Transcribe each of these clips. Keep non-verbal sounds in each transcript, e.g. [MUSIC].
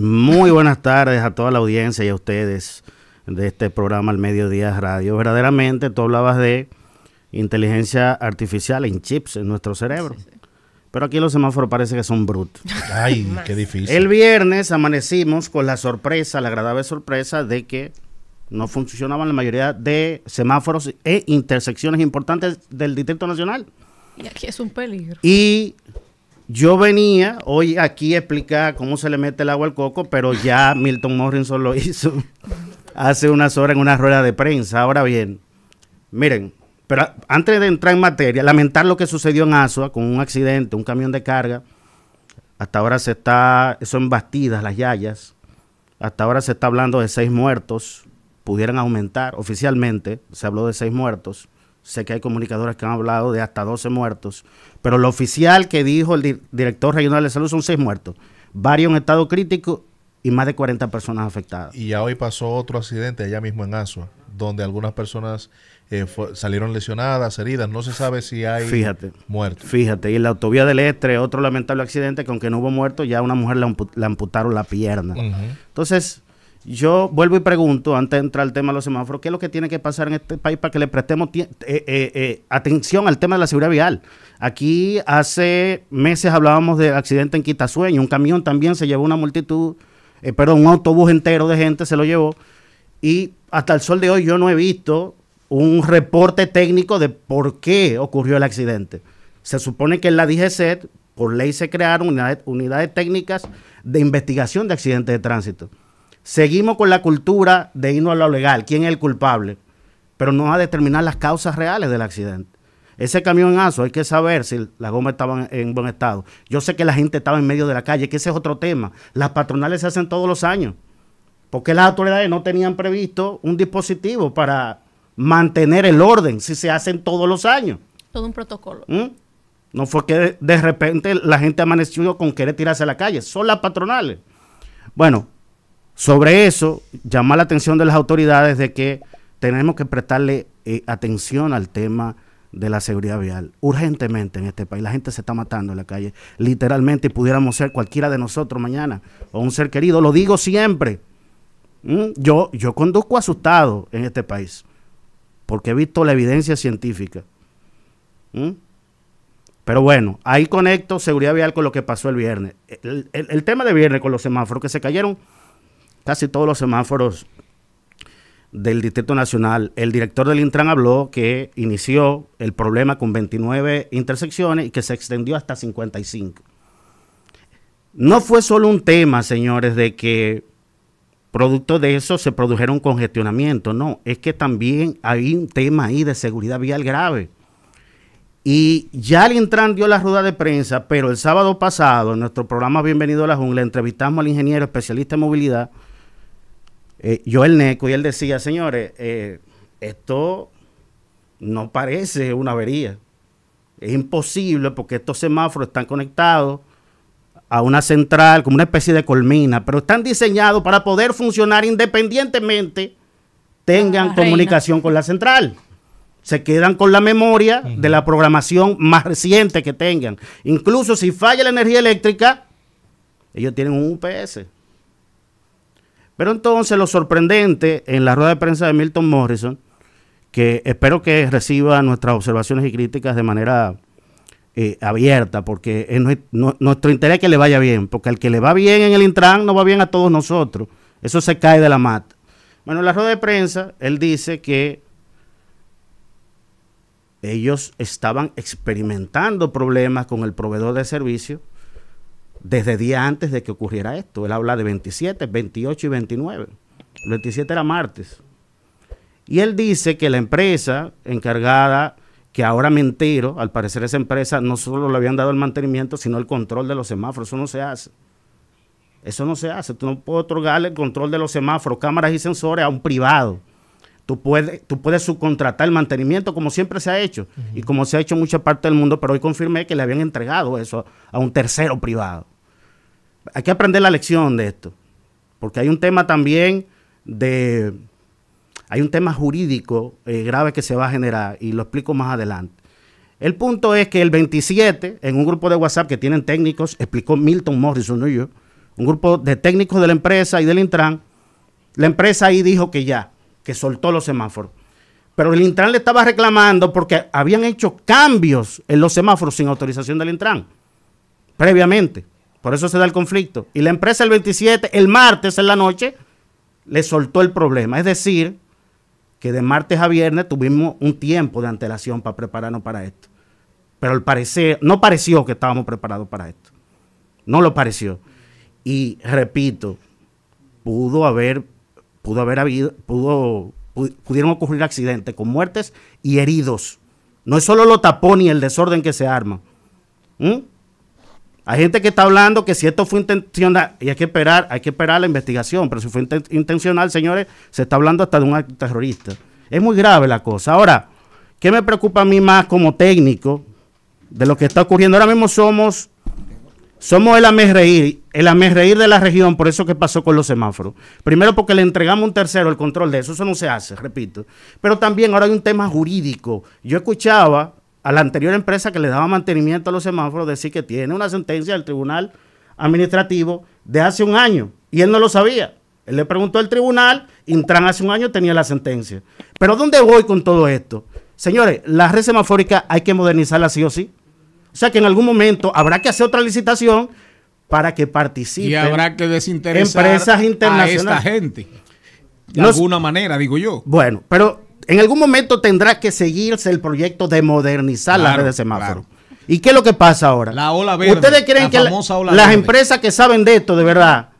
Muy buenas tardes a toda la audiencia y a ustedes de este programa el Mediodía Radio. Verdaderamente, tú hablabas de inteligencia artificial en chips en nuestro cerebro. Pero aquí los semáforos parece que son brutos. [LAUGHS] Ay, qué difícil. El viernes amanecimos con la sorpresa, la agradable sorpresa de que no funcionaban la mayoría de semáforos e intersecciones importantes del Distrito Nacional. Y aquí es un peligro. Y yo venía hoy aquí a explicar cómo se le mete el agua al coco, pero ya Milton Morrison lo [LAUGHS] hizo hace unas horas en una rueda de prensa. Ahora bien, miren, pero antes de entrar en materia, lamentar lo que sucedió en Asua con un accidente, un camión de carga. Hasta ahora se está, son bastidas las yayas. Hasta ahora se está hablando de seis muertos. Pudieran aumentar oficialmente, se habló de seis muertos. Sé que hay comunicadores que han hablado de hasta 12 muertos, pero lo oficial que dijo el director regional de salud son 6 muertos, varios en estado crítico y más de 40 personas afectadas. Y ya hoy pasó otro accidente allá mismo en Asua, donde algunas personas eh, salieron lesionadas, heridas. No se sabe si hay muertos. Fíjate, y en la autovía del Estre, otro lamentable accidente que aunque no hubo muertos, ya a una mujer le, amputaron la pierna. Entonces, yo vuelvo y pregunto, antes de entrar al tema de los semáforos, ¿qué es lo que tiene que pasar en este país para que le prestemos eh, eh, eh, atención al tema de la seguridad vial? Aquí hace meses hablábamos del accidente en Quitasueño, un camión también se llevó una multitud, perdón, un autobús entero de gente se lo llevó, y hasta el sol de hoy yo no he visto un reporte técnico de por qué ocurrió el accidente. Se supone que en la DGC, por ley, se crearon unidades técnicas de investigación de accidentes de tránsito. Seguimos con la cultura de irnos a lo legal, quién es el culpable, pero no a determinar las causas reales del accidente. Ese camión aso, hay que saber si la goma estaba en buen estado. Yo sé que la gente estaba en medio de la calle, que ese es otro tema. Las patronales se hacen todos los años, porque las autoridades no tenían previsto un dispositivo para mantener el orden, si se hacen todos los años. Todo un protocolo. ¿Mm? No fue que de repente la gente amaneció con querer tirarse a la calle, son las patronales. Bueno, sobre eso, llama la atención de las autoridades de que tenemos que prestarle eh, atención al tema de la seguridad vial urgentemente en este país. La gente se está matando en la calle, literalmente, y pudiéramos ser cualquiera de nosotros mañana o un ser querido. Lo digo siempre. Mm, yo, yo conduzco asustado en este país porque he visto la evidencia científica. Mm. Pero bueno, ahí conecto seguridad vial con lo que pasó el viernes. el tema de viernes con los semáforos que se cayeron casi todos los semáforos del Distrito Nacional. El director del Intran habló que inició el problema con 29 intersecciones y que se extendió hasta 55. No fue solo un tema, señores, de que producto de eso se produjeron congestionamientos, no, es que también hay un tema ahí de seguridad vial grave. Y ya el Intran dio la rueda de prensa, pero el sábado pasado en nuestro programa Bienvenido a la Jungla entrevistamos al ingeniero especialista en movilidad, eh, yo el Neco, y él decía, señores, eh, esto no parece una avería. Es imposible porque estos semáforos están conectados a una central, como una especie de colmina, pero están diseñados para poder funcionar independientemente, tengan ah, comunicación con la central. Se quedan con la memoria de la programación más reciente que tengan. Incluso si falla la energía eléctrica, ellos tienen un UPS. Pero entonces lo sorprendente en la rueda de prensa de Milton Morrison, que espero que reciba nuestras observaciones y críticas de manera eh, abierta, porque es nuestro interés que le vaya bien, porque al que le va bien en el Intran no va bien a todos nosotros. Eso se cae de la mata. Bueno, en la rueda de prensa, él dice que ellos estaban experimentando problemas con el proveedor de servicios, desde días antes de que ocurriera esto. Él habla de 27, 28 y 29. El 27 era martes. Y él dice que la empresa encargada, que ahora me al parecer esa empresa no solo le habían dado el mantenimiento, sino el control de los semáforos. Eso no se hace. Eso no se hace. Tú no puedes otorgarle el control de los semáforos, cámaras y sensores a un privado. Tú puedes, tú puedes subcontratar el mantenimiento como siempre se ha hecho y como se ha hecho en mucha parte del mundo, pero hoy confirmé que le habían entregado eso a un tercero privado. Hay que aprender la lección de esto, porque hay un tema también de... Hay un tema jurídico eh, grave que se va a generar y lo explico más adelante. El punto es que el 27, en un grupo de WhatsApp que tienen técnicos, explicó Milton Morrison, no yo, un grupo de técnicos de la empresa y del Intran, la empresa ahí dijo que ya, que soltó los semáforos. Pero el Intran le estaba reclamando porque habían hecho cambios en los semáforos sin autorización del Intran, previamente. Por eso se da el conflicto. Y la empresa el 27, el martes en la noche, le soltó el problema. Es decir, que de martes a viernes tuvimos un tiempo de antelación para prepararnos para esto. Pero al parecer, no pareció que estábamos preparados para esto. No lo pareció. Y repito, pudo haber pudo haber habido, pudo, pudieron ocurrir accidentes con muertes y heridos. No es solo lo tapón y el desorden que se arma. Hay gente que está hablando que si esto fue intencional, y hay que esperar, hay que esperar la investigación, pero si fue intencional, señores, se está hablando hasta de un acto terrorista. Es muy grave la cosa. Ahora, ¿qué me preocupa a mí más como técnico de lo que está ocurriendo? Ahora mismo somos somos el amesreír el de la región, por eso que pasó con los semáforos. Primero porque le entregamos un tercero el control de eso, eso no se hace, repito. Pero también ahora hay un tema jurídico. Yo escuchaba a la anterior empresa que le daba mantenimiento a los semáforos decir que tiene una sentencia del Tribunal Administrativo de hace un año y él no lo sabía. Él le preguntó al tribunal, Intran hace un año tenía la sentencia. Pero ¿dónde voy con todo esto? Señores, la red semafórica hay que modernizarla sí o sí. O sea que en algún momento habrá que hacer otra licitación para que participen. Y habrá que desinteresar a esta gente. De alguna manera, digo yo. Bueno, pero en algún momento tendrá que seguirse el proyecto de modernizar la red de semáforos. ¿Y qué es lo que pasa ahora? La ola verde. ¿Ustedes creen que las empresas que saben de esto, de verdad,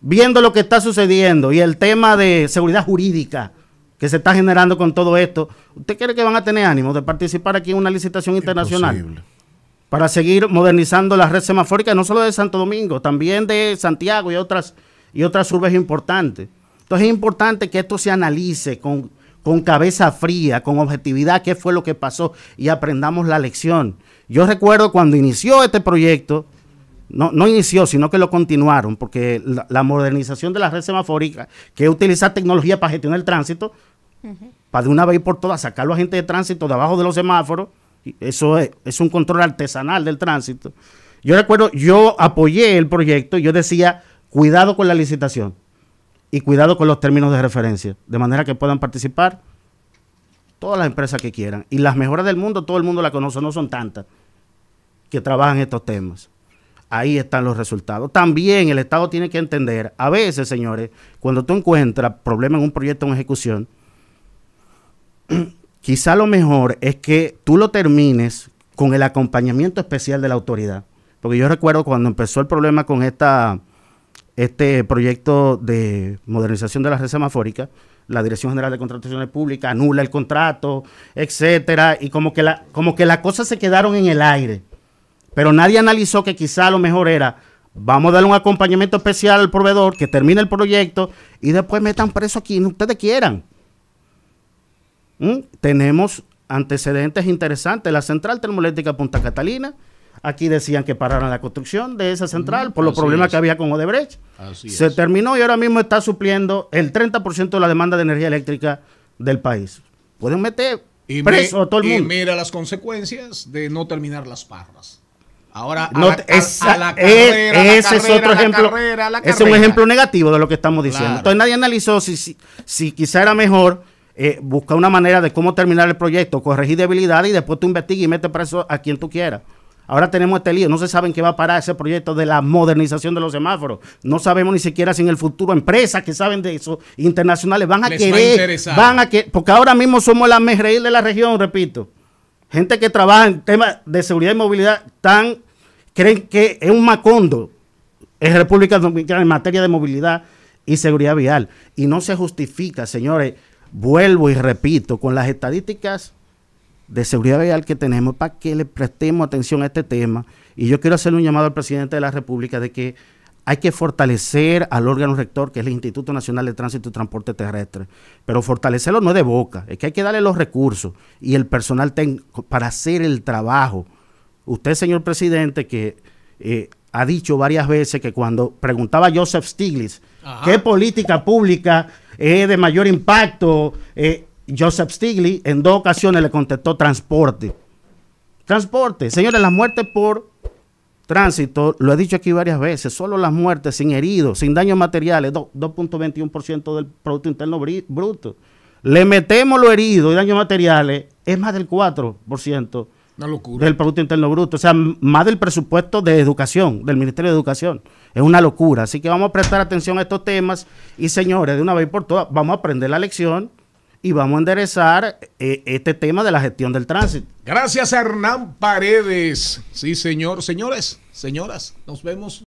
viendo lo que está sucediendo y el tema de seguridad jurídica que se está generando con todo esto, ¿usted cree que van a tener ánimo de participar aquí en una licitación internacional? para seguir modernizando la red semafórica, no solo de Santo Domingo, también de Santiago y otras, y otras urbes importantes. Entonces es importante que esto se analice con, cabeza fría, con objetividad, qué fue lo que pasó y aprendamos la lección. Yo recuerdo cuando inició este proyecto, no, no inició, sino que lo continuaron, porque la, modernización de la red semafórica, que es utilizar tecnología para gestionar el tránsito, para de una vez por todas sacar a la gente de tránsito de abajo de los semáforos, eso es, un control artesanal del tránsito. Yo recuerdo, yo apoyé el proyecto, yo decía, cuidado con la licitación y cuidado con los términos de referencia, de manera que puedan participar todas las empresas que quieran. Y las mejoras del mundo, todo el mundo la conoce, no son tantas que trabajan estos temas. Ahí están los resultados. También el Estado tiene que entender, a veces, señores, cuando tú encuentras problemas en un proyecto en ejecución, [CLEARS THROAT] quizá lo mejor es que tú lo termines con el acompañamiento especial de la autoridad. Porque yo recuerdo cuando empezó el problema con esta, este proyecto de modernización de la red semafórica, la Dirección General de Contrataciones Públicas anula el contrato, etcétera, y como que, la, como que las cosas se quedaron en el aire. Pero nadie analizó que quizá lo mejor era, vamos a darle un acompañamiento especial al proveedor, que termine el proyecto, y después metan preso aquí, no ustedes quieran. ¿Mm? Tenemos antecedentes interesantes. La central termoeléctrica Punta Catalina, aquí decían que pararon la construcción de esa central por los problemas que había con Odebrecht. Se terminó y ahora mismo está supliendo el 30% de la demanda de energía eléctrica del país. Pueden meter y todo el mundo. mira las consecuencias de no terminar las parras. Ahora, a, la, esa, a la carrera, es, es un ejemplo negativo de lo que estamos diciendo. Entonces, nadie analizó si, si quizá era mejor eh, busca una manera de cómo terminar el proyecto, corregir debilidades y después tú investigas y metes preso a quien tú quieras. Ahora tenemos este lío, no se saben qué va a parar ese proyecto de la modernización de los semáforos. No sabemos ni siquiera si en el futuro empresas que saben de eso, internacionales, van a querer, van a que, porque ahora mismo somos la mejreír de la región, repito. Gente que trabaja en temas de seguridad y movilidad tan creen que es un macondo en República Dominicana en materia de movilidad y seguridad vial. Y no se justifica, señores vuelvo y repito, con las estadísticas de seguridad vial que tenemos, para que le prestemos atención a este tema. Y yo quiero hacerle un llamado al presidente de la República de que hay que fortalecer al órgano rector, que es el Instituto Nacional de Tránsito y Transporte Terrestre. Pero fortalecerlo no es de boca, es que hay que darle los recursos y el personal para hacer el trabajo. Usted, señor presidente, que eh, ha dicho varias veces que cuando preguntaba Joseph Stiglitz qué política pública es eh, de mayor impacto. Eh, Joseph Stiglitz en dos ocasiones le contestó transporte. Transporte. Señores, las muertes por tránsito, lo he dicho aquí varias veces, solo las muertes sin heridos, sin daños materiales, 2.21% del Producto Interno Bruto. Le metemos los heridos y daños materiales, es más del 4% una locura. del Producto Interno Bruto, o sea, más del presupuesto de educación, del Ministerio de Educación. Es una locura. Así que vamos a prestar atención a estos temas y señores, de una vez por todas, vamos a aprender la lección y vamos a enderezar eh, este tema de la gestión del tránsito. Gracias, Hernán Paredes. Sí, señor. Señores, señoras, nos vemos.